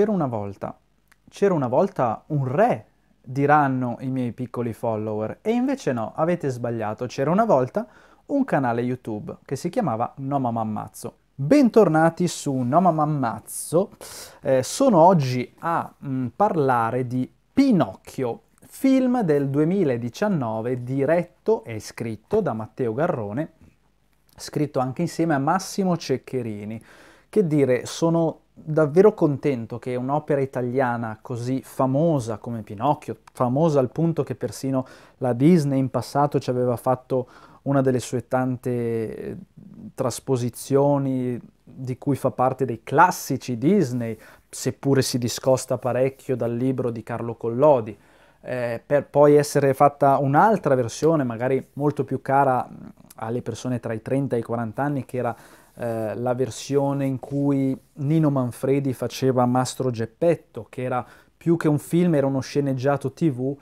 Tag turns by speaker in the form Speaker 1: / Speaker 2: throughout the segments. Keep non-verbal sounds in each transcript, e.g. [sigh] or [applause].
Speaker 1: c'era una volta, c'era una volta un re, diranno i miei piccoli follower, e invece no, avete sbagliato, c'era una volta un canale YouTube che si chiamava No Mamma Ammazzo. Bentornati su No Mamma Ammazzo, eh, sono oggi a mh, mm, parlare di Pinocchio, film del 2019 diretto e scritto da Matteo Garrone, scritto anche insieme a Massimo Ceccherini. Che dire, sono davvero contento che un'opera italiana così famosa come Pinocchio, famosa al punto che persino la Disney in passato ci aveva fatto una delle sue tante eh, trasposizioni di cui fa parte dei classici Disney, seppure si discosta parecchio dal libro di Carlo Collodi. Eh, per poi essere fatta un'altra versione, magari molto più cara alle persone tra i 30 e i 40 anni, che era eh, la versione in cui Nino Manfredi faceva Mastro Geppetto, che era più che un film, era uno sceneggiato tv,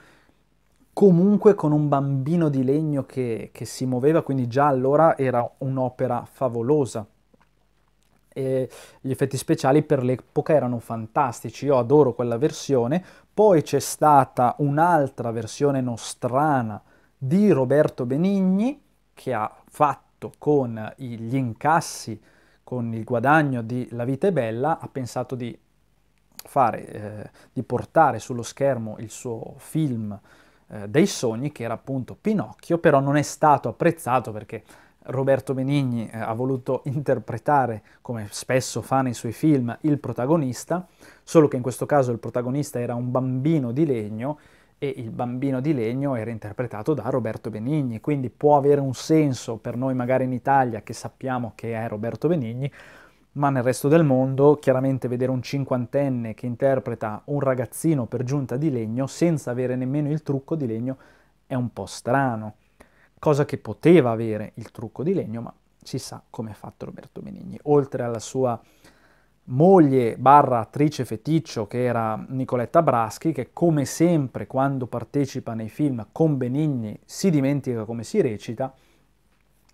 Speaker 1: comunque con un bambino di legno che, che si muoveva, quindi già allora era un'opera favolosa. E gli effetti speciali per l'epoca erano fantastici, io adoro quella versione. Poi c'è stata un'altra versione nostrana di Roberto Benigni che ha fatto contatto con gli incassi, con il guadagno di La vita è bella, ha pensato di, fare, eh, di portare sullo schermo il suo film eh, dei sogni, che era appunto Pinocchio, però non è stato apprezzato perché Roberto Benigni eh, ha voluto interpretare, come spesso fa nei suoi film, il protagonista, solo che in questo caso il protagonista era un bambino di legno e il bambino di legno era interpretato da Roberto Benigni, quindi può avere un senso per noi magari in Italia che sappiamo che è Roberto Benigni, ma nel resto del mondo chiaramente vedere un cinquantenne che interpreta un ragazzino per giunta di legno senza avere nemmeno il trucco di legno è un po' strano, cosa che poteva avere il trucco di legno, ma si sa come ha fatto Roberto Benigni, oltre alla sua moglie barra attrice feticcio che era Nicoletta Braschi, che come sempre quando partecipa nei film con Benigni si dimentica come si recita,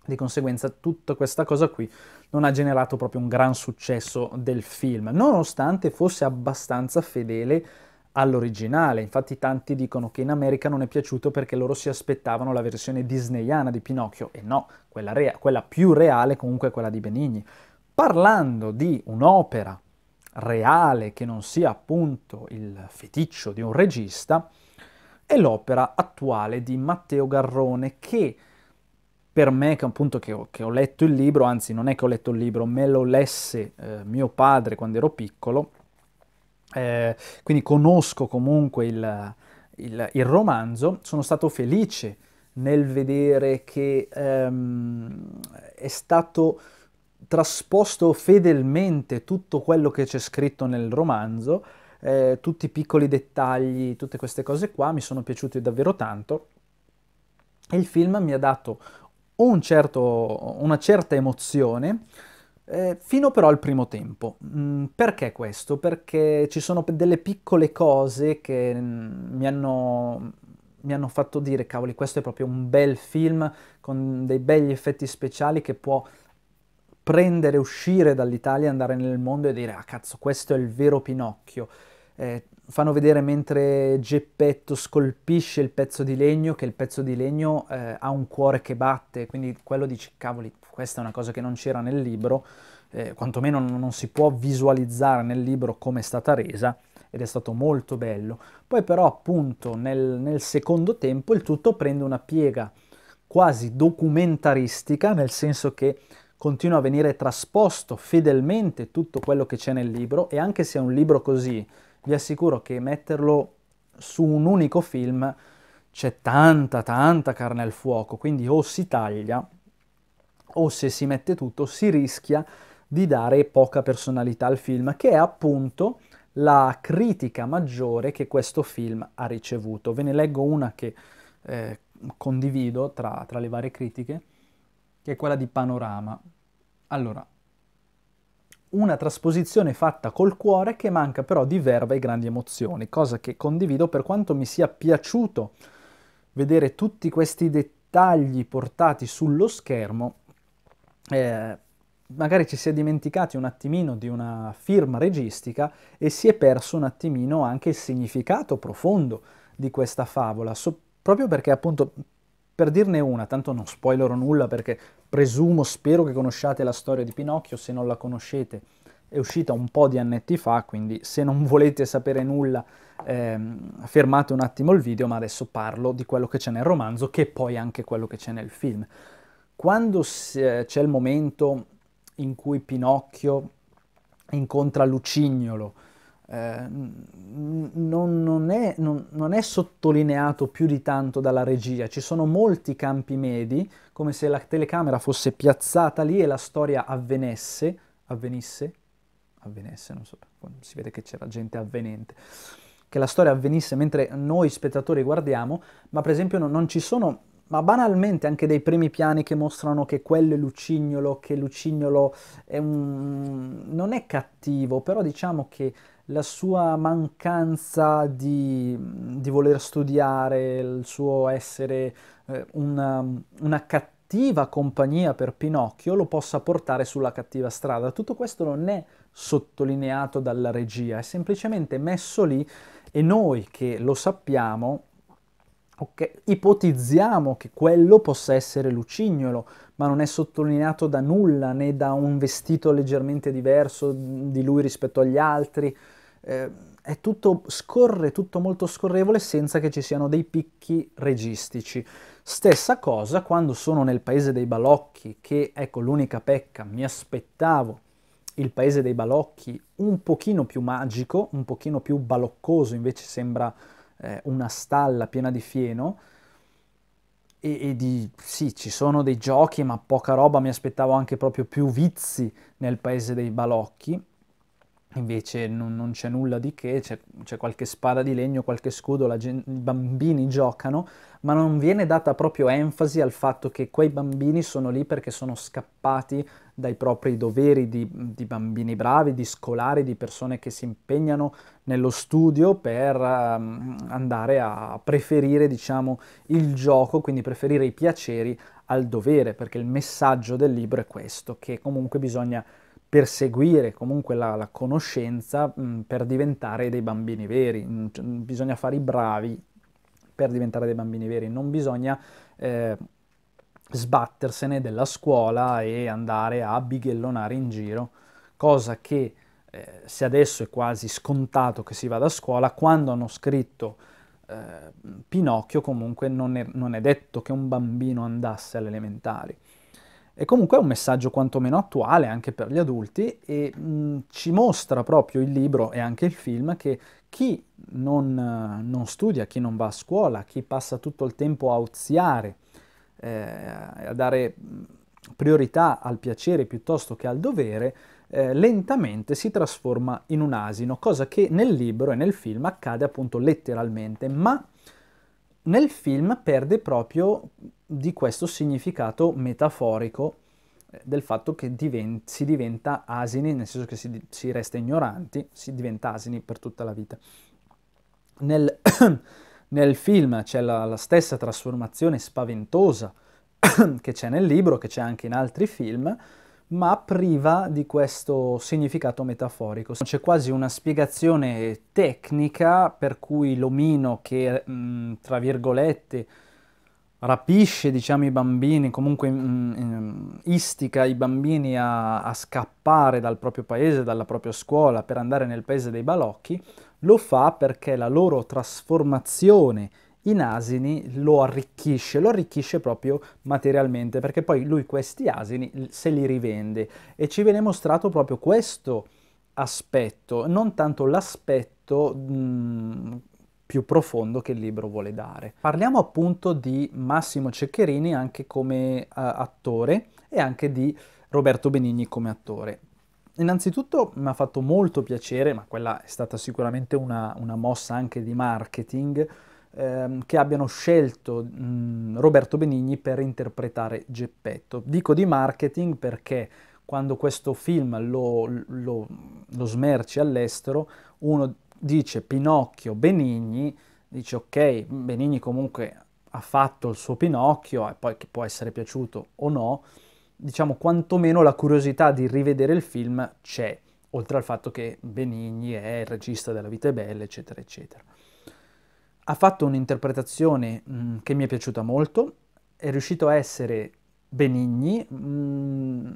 Speaker 1: di conseguenza tutta questa cosa qui non ha generato proprio un gran successo del film, nonostante fosse abbastanza fedele all'originale. Infatti tanti dicono che in America non è piaciuto perché loro si aspettavano la versione disneyana di Pinocchio e no, quella, rea- quella più reale comunque è quella di Benigni parlando di un'opera reale che non sia appunto il feticcio di un regista, è l'opera attuale di Matteo Garrone che per me, che appunto che ho, che ho, letto il libro, anzi non è che ho letto il libro, me lo lesse eh, mio padre quando ero piccolo, eh, quindi conosco comunque il, il, il, romanzo, sono stato felice nel vedere che ehm, è stato trasposto fedelmente tutto quello che c'è scritto nel romanzo, eh, tutti i piccoli dettagli, tutte queste cose qua mi sono piaciute davvero tanto e il film mi ha dato un certo, una certa emozione eh, fino però al primo tempo. Mm, perché questo? Perché ci sono delle piccole cose che mm, mi hanno mi hanno fatto dire, cavoli, questo è proprio un bel film con dei begli effetti speciali che può prendere, uscire dall'Italia, andare nel mondo e dire ah cazzo questo è il vero Pinocchio. Eh, fanno vedere mentre Geppetto scolpisce il pezzo di legno che il pezzo di legno eh, ha un cuore che batte, quindi quello dice cavoli questa è una cosa che non c'era nel libro, eh, quantomeno non si può visualizzare nel libro come è stata resa ed è stato molto bello. Poi però appunto nel, nel secondo tempo il tutto prende una piega quasi documentaristica, nel senso che continua a venire trasposto fedelmente tutto quello che c'è nel libro e anche se è un libro così, vi assicuro che metterlo su un unico film c'è tanta, tanta carne al fuoco, quindi o si taglia o se si mette tutto si rischia di dare poca personalità al film, che è appunto la critica maggiore che questo film ha ricevuto. Ve ne leggo una che eh, condivido tra, tra le varie critiche che è quella di panorama. Allora, una trasposizione fatta col cuore che manca però di verba e grandi emozioni, cosa che condivido per quanto mi sia piaciuto vedere tutti questi dettagli portati sullo schermo. Eh, magari ci si è dimenticati un attimino di una firma registica e si è perso un attimino anche il significato profondo di questa favola, so- proprio perché appunto per dirne una, tanto non spoilerò nulla perché presumo, spero che conosciate la storia di Pinocchio, se non la conoscete è uscita un po' di annetti fa, quindi se non [laughs] volete sapere nulla ehm, fermate un attimo il video, ma adesso parlo di quello che c'è nel romanzo, che è poi anche quello che c'è nel film. Quando eh, c'è il momento in cui Pinocchio incontra Lucignolo, eh, non, non, è, non, non, è, sottolineato più di tanto dalla regia, ci sono molti campi medi, come se la telecamera fosse piazzata lì e la storia avvenesse, avvenisse, avvenisse, non so, si vede che c'era gente avvenente, che la storia avvenisse mentre noi spettatori guardiamo, ma per esempio non ci sono ma banalmente anche dei primi piani che mostrano che quello è Lucignolo, che Lucignolo è un... non è cattivo, però diciamo che la sua mancanza di, di voler studiare, il suo essere eh, una, una cattiva compagnia per Pinocchio lo possa portare sulla cattiva strada. Tutto questo non è sottolineato dalla regia, è semplicemente messo lì e noi che lo sappiamo Okay. Ipotizziamo che quello possa essere Lucignolo, ma non è sottolineato da nulla né da un vestito leggermente diverso di lui rispetto agli altri eh, è tutto scorre, tutto molto scorrevole senza che ci siano dei picchi registici. Stessa cosa quando sono nel paese dei balocchi, che ecco l'unica pecca, mi aspettavo il paese dei balocchi un pochino più magico, un pochino più baloccoso, invece sembra eh, una stalla piena di fieno. E, e, di sì, ci sono dei giochi, ma poca roba, mi aspettavo anche proprio più vizi nel paese dei balocchi invece non, non c'è nulla di che, c'è, qualche spada di legno, qualche scudo, i bambini giocano, ma non viene data proprio enfasi al fatto che quei bambini sono lì perché sono scappati dai propri doveri di, di bambini bravi, di scolari, di persone che si impegnano nello studio per um, andare a preferire diciamo, il gioco, quindi preferire i piaceri al dovere, perché il messaggio del libro è questo, che comunque bisogna perseguire comunque la, la conoscenza mh, mm, per diventare dei bambini veri, mh, mm, cioè, mm, bisogna fare i bravi per diventare dei bambini veri, non bisogna eh, sbattersene della scuola e andare a bighellonare in giro, cosa che eh, se adesso è quasi scontato che si vada a scuola, quando hanno scritto eh, Pinocchio comunque non è, non è detto che un bambino andasse alle elementari e comunque è un messaggio quantomeno attuale anche per gli adulti e mh, mm, ci mostra proprio il libro e anche il film che chi non, eh, non, studia, chi non va a scuola, chi passa tutto il tempo a oziare, eh, a dare mm, priorità al piacere piuttosto che al dovere, eh, lentamente si trasforma in un asino, cosa che nel libro e nel film accade appunto letteralmente, ma nel film perde proprio di questo significato metaforico eh, del fatto che diven- si diventa asini, nel senso che si, di- si, resta ignoranti, si diventa asini per tutta la vita. Nel, [coughs] nel film c'è la, la stessa trasformazione spaventosa [coughs] che c'è nel libro, che c'è anche in altri film, ma priva di questo significato metaforico. C'è quasi una spiegazione tecnica per cui l'omino che, mh, mm, tra virgolette, rapisce diciamo, i bambini, comunque mh, mm, mm, istica i bambini a, a, scappare dal proprio paese, dalla propria scuola per andare nel paese dei balocchi, lo fa perché la loro trasformazione in asini lo arricchisce, lo arricchisce proprio materialmente, perché poi lui questi asini se li rivende e ci viene mostrato proprio questo aspetto, non tanto l'aspetto più profondo che il libro vuole dare. Parliamo appunto di Massimo Ceccherini anche come uh, attore e anche di Roberto Benigni come attore. Innanzitutto mi ha fatto molto piacere, ma quella è stata sicuramente una, una mossa anche di marketing, Ehm, che abbiano scelto mh, Roberto Benigni per interpretare Geppetto. Dico di marketing perché quando questo film lo, lo, lo smerci all'estero, uno dice Pinocchio Benigni, dice ok, Benigni comunque ha fatto il suo Pinocchio e poi che può essere piaciuto o no, diciamo quantomeno la curiosità di rivedere il film c'è, oltre al fatto che Benigni è il regista della Vita è Bella, eccetera, eccetera ha fatto un'interpretazione mh, mm, che mi è piaciuta molto, è riuscito a essere benigni mh, mm,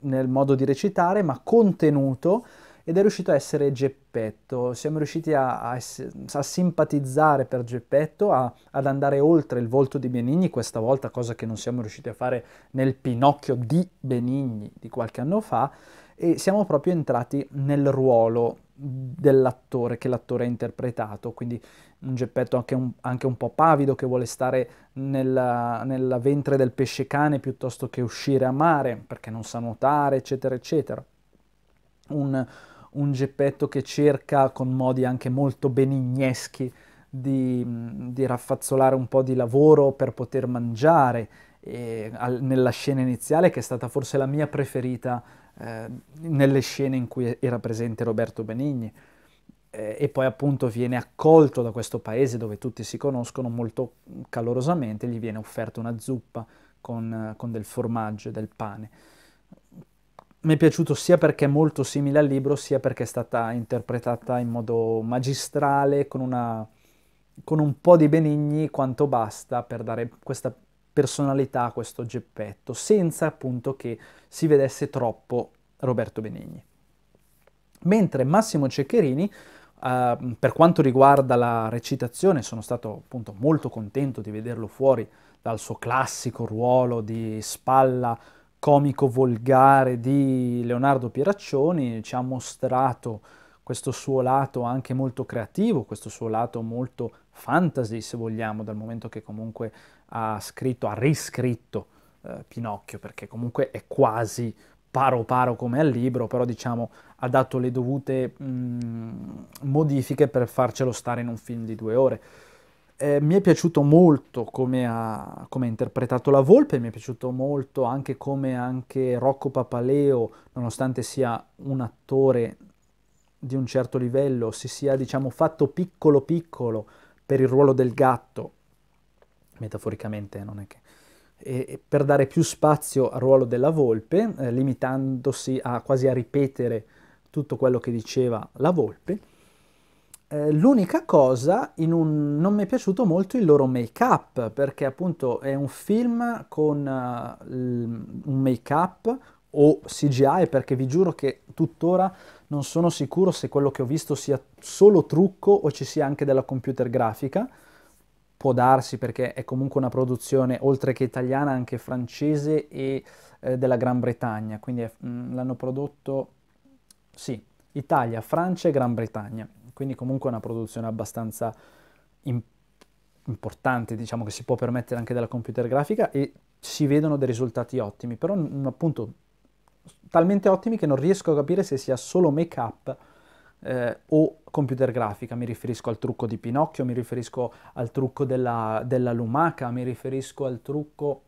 Speaker 1: nel modo di recitare, ma contenuto ed è riuscito a essere Geppetto. Siamo riusciti a, a, a simpatizzare per Geppetto, a, ad andare oltre il volto di Benigni, questa volta cosa che non siamo riusciti a fare nel Pinocchio di Benigni di qualche anno fa, e siamo proprio entrati nel ruolo dell'attore che l'attore ha interpretato, quindi un geppetto anche un, anche un po' pavido che vuole stare nella, nella ventre del pesce cane piuttosto che uscire a mare perché non sa nuotare, eccetera, eccetera. Un, un geppetto che cerca con modi anche molto benigneschi di, di raffazzolare un po' di lavoro per poter mangiare eh, al, nella scena iniziale, che è stata forse la mia preferita eh, nelle scene in cui era presente Roberto Benigni. Eh, e poi appunto viene accolto da questo paese dove tutti si conoscono molto calorosamente, gli viene offerta una zuppa con, con del formaggio e del pane. Mi è piaciuto sia perché è molto simile al libro, sia perché è stata interpretata in modo magistrale, con una con un po' di Benigni quanto basta per dare questa personalità a questo Geppetto, senza appunto che si vedesse troppo Roberto Benigni. Mentre Massimo Ceccherini, eh, per quanto riguarda la recitazione, sono stato appunto molto contento di vederlo fuori dal suo classico ruolo di spalla comico volgare di Leonardo Pieraccioni, ci ha mostrato questo suo lato anche molto creativo, questo suo lato molto fantasy, se vogliamo, dal momento che comunque ha scritto, ha riscritto eh, Pinocchio, perché comunque è quasi paro paro come al libro, però diciamo ha dato le dovute mh, mm, modifiche per farcelo stare in un film di due ore. Eh, mi è piaciuto molto come ha, come ha, interpretato la Volpe, mi è piaciuto molto anche come anche Rocco Papaleo, nonostante sia un attore di un certo livello, si sia diciamo fatto piccolo piccolo per il ruolo del gatto metaforicamente non è che... E, per dare più spazio al ruolo della volpe, eh, limitandosi a quasi a ripetere tutto quello che diceva la volpe. Eh, l'unica cosa, un, non mi è piaciuto molto il loro make-up, perché appunto è un film con uh, un make-up o CGI, perché vi giuro che tuttora non sono sicuro se quello che ho visto sia solo trucco o ci sia anche della computer grafica può darsi perché è comunque una produzione oltre che italiana anche francese e eh, della Gran Bretagna, quindi è, mh, mm, l'hanno prodotto sì, Italia, Francia e Gran Bretagna, quindi comunque è una produzione abbastanza importante importante, diciamo che si può permettere anche della computer grafica e si vedono dei risultati ottimi, però appunto talmente ottimi che non riesco a capire se sia solo make up eh, o computer grafica, mi riferisco al trucco di Pinocchio, mi riferisco al trucco della, della lumaca, mi riferisco al trucco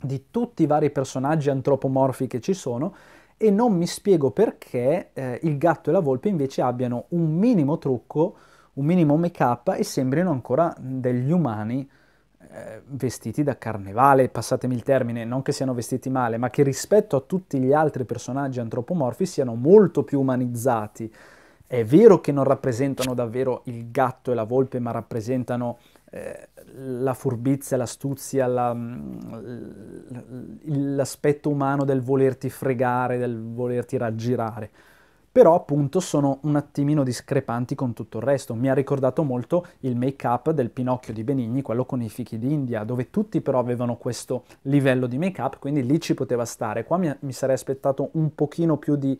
Speaker 1: di tutti i vari personaggi antropomorfi che ci sono e non mi spiego perché eh, il gatto e la volpe invece abbiano un minimo trucco, un minimo make-up e sembrino ancora degli umani eh, vestiti da carnevale, passatemi il termine, non che siano vestiti male, ma che rispetto a tutti gli altri personaggi antropomorfi siano molto più umanizzati, è vero che non rappresentano davvero il gatto e la volpe, ma rappresentano eh, la furbizia, l'astuzia, la, mm, l'aspetto umano del volerti fregare, del volerti raggirare. Però appunto sono un attimino discrepanti con tutto il resto. Mi ha ricordato molto il make-up del Pinocchio di Benigni, quello con i fichi d'India, dove tutti però avevano questo livello di make-up, quindi lì ci poteva stare. Qua mi, mi sarei aspettato un pochino più di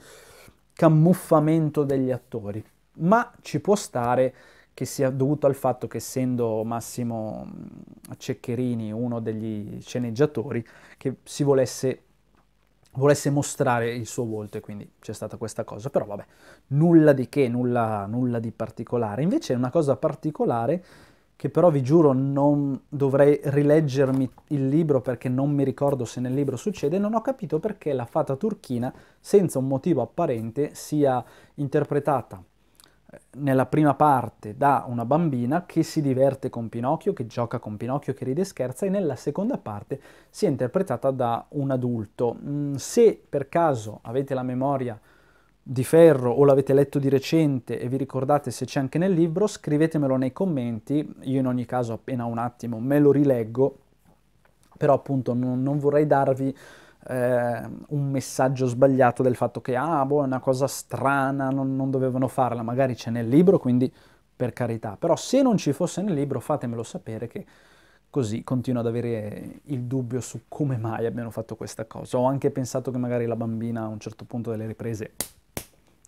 Speaker 1: camuffamento degli attori, ma ci può stare che sia dovuto al fatto che essendo Massimo Ceccherini uno degli sceneggiatori che si volesse volesse mostrare il suo volto e quindi c'è stata questa cosa, però vabbè, nulla di che, nulla, nulla di particolare. Invece una cosa particolare che però vi giuro non dovrei rileggermi il libro perché non mi ricordo se nel libro succede, non ho capito perché la fata turchina, senza un motivo apparente, sia interpretata eh, nella prima parte da una bambina che si diverte con Pinocchio, che gioca con Pinocchio, che ride e scherza, e nella seconda parte sia interpretata da un adulto. Mm, se per caso avete la memoria di ferro o l'avete letto di recente e vi ricordate se c'è anche nel libro, scrivetemelo nei commenti, io in ogni caso appena un attimo me lo rileggo, però appunto non, non vorrei darvi eh, un messaggio sbagliato del fatto che ah, boh, è una cosa strana, non, non dovevano farla, magari c'è nel libro, quindi per carità, però se non ci fosse nel libro fatemelo sapere che così continuo ad avere il dubbio su come mai abbiano fatto questa cosa. Ho anche pensato che magari la bambina a un certo punto delle riprese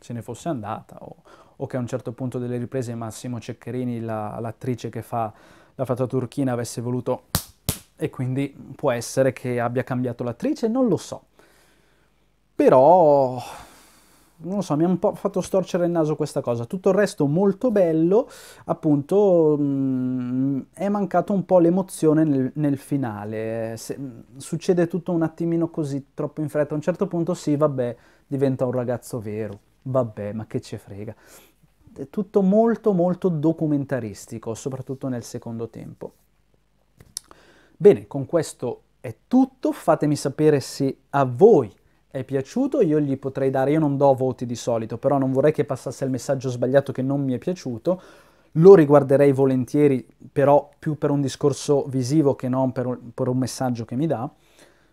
Speaker 1: se ne fosse andata o, o che a un certo punto delle riprese Massimo Ceccherini, la, l'attrice che fa la fata turchina, avesse voluto e quindi può essere che abbia cambiato l'attrice, non lo so. Però, non lo so, mi ha un po' fatto storcere il naso questa cosa. Tutto il resto molto bello, appunto, mh, mm, è mancato un po' l'emozione nel, nel finale. Se, succede tutto un attimino così, troppo in fretta. A un certo punto sì, vabbè, diventa un ragazzo vero vabbè, ma che ce frega. È tutto molto molto documentaristico, soprattutto nel secondo tempo. Bene, con questo è tutto, fatemi sapere se a voi è piaciuto, io gli potrei dare, io non do voti di solito, però non vorrei che passasse il messaggio sbagliato che non mi è piaciuto, lo riguarderei volentieri, però più per un discorso visivo che non per un, per un messaggio che mi dà,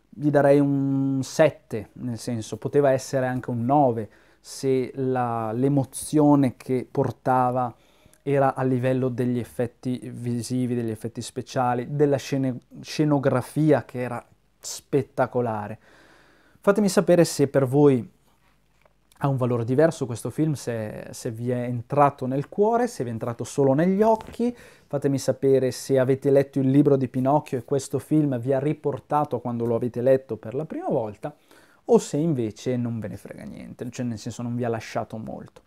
Speaker 1: gli darei un 7, nel senso poteva essere anche un 9, se l'emozione che portava era a livello degli effetti visivi, degli effetti speciali, della scene, scenografia che era spettacolare. Fatemi sapere se per voi ha un valore diverso questo film, se, se, vi è entrato nel cuore, se vi è entrato solo negli occhi. Fatemi sapere se avete letto il libro di Pinocchio e questo film vi ha riportato quando lo avete letto per la prima volta o se invece non ve ne frega niente, cioè nel senso non vi ha lasciato molto.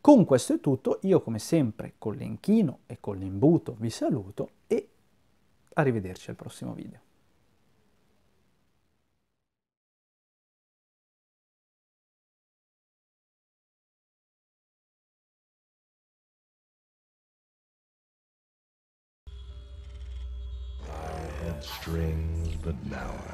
Speaker 1: Con questo è tutto, io come sempre con l'inchino e con l'imbuto vi saluto e arrivederci al prossimo video. strings, but now I